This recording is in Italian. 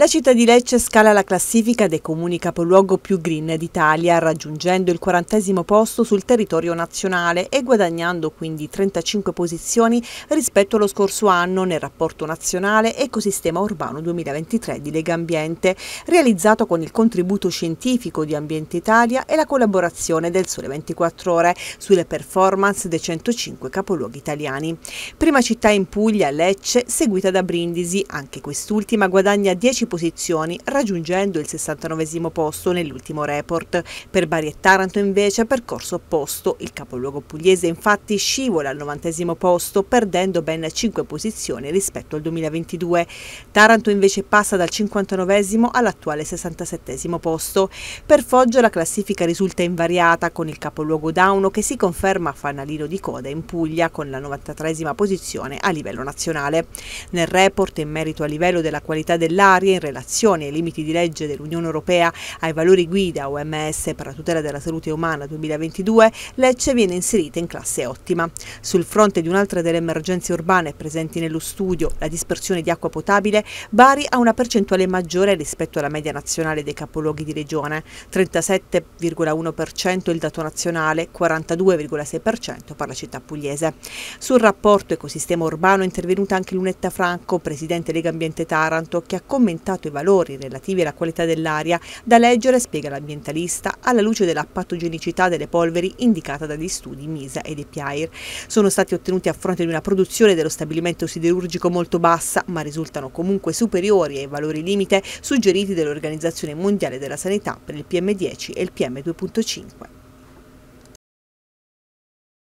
La città di Lecce scala la classifica dei comuni capoluogo più green d'Italia, raggiungendo il quarantesimo posto sul territorio nazionale e guadagnando quindi 35 posizioni rispetto allo scorso anno nel rapporto nazionale Ecosistema Urbano 2023 di Lega Ambiente, realizzato con il contributo scientifico di Ambiente Italia e la collaborazione del Sole 24 Ore sulle performance dei 105 capoluoghi italiani. Prima città in Puglia, Lecce, seguita da Brindisi, anche quest'ultima guadagna 10 posizioni, raggiungendo il 69 posto nell'ultimo report. Per Bari e Taranto invece percorso opposto. Il capoluogo pugliese infatti scivola al 90 posto, perdendo ben 5 posizioni rispetto al 2022. Taranto invece passa dal 59 all'attuale 67 posto. Per Foggia la classifica risulta invariata, con il capoluogo Dauno che si conferma a fanalino di coda in Puglia con la 93 posizione a livello nazionale. Nel report in merito a livello della qualità dell'aria in relazione ai limiti di legge dell'Unione Europea ai valori guida OMS per la tutela della salute umana 2022, Lecce viene inserita in classe ottima. Sul fronte di un'altra delle emergenze urbane presenti nello studio, la dispersione di acqua potabile, Bari ha una percentuale maggiore rispetto alla media nazionale dei capoluoghi di regione, 37,1% il dato nazionale, 42,6% per la città pugliese. Sul rapporto ecosistema urbano è intervenuta anche Lunetta Franco, presidente Lega Ambiente Taranto, che ha commentato aumentato i valori relativi alla qualità dell'aria, da leggere, spiega l'ambientalista, alla luce della patogenicità delle polveri indicata dagli studi MISA ed EPIR. Sono stati ottenuti a fronte di una produzione dello stabilimento siderurgico molto bassa, ma risultano comunque superiori ai valori limite suggeriti dall'Organizzazione Mondiale della Sanità per il PM10 e il PM2.5.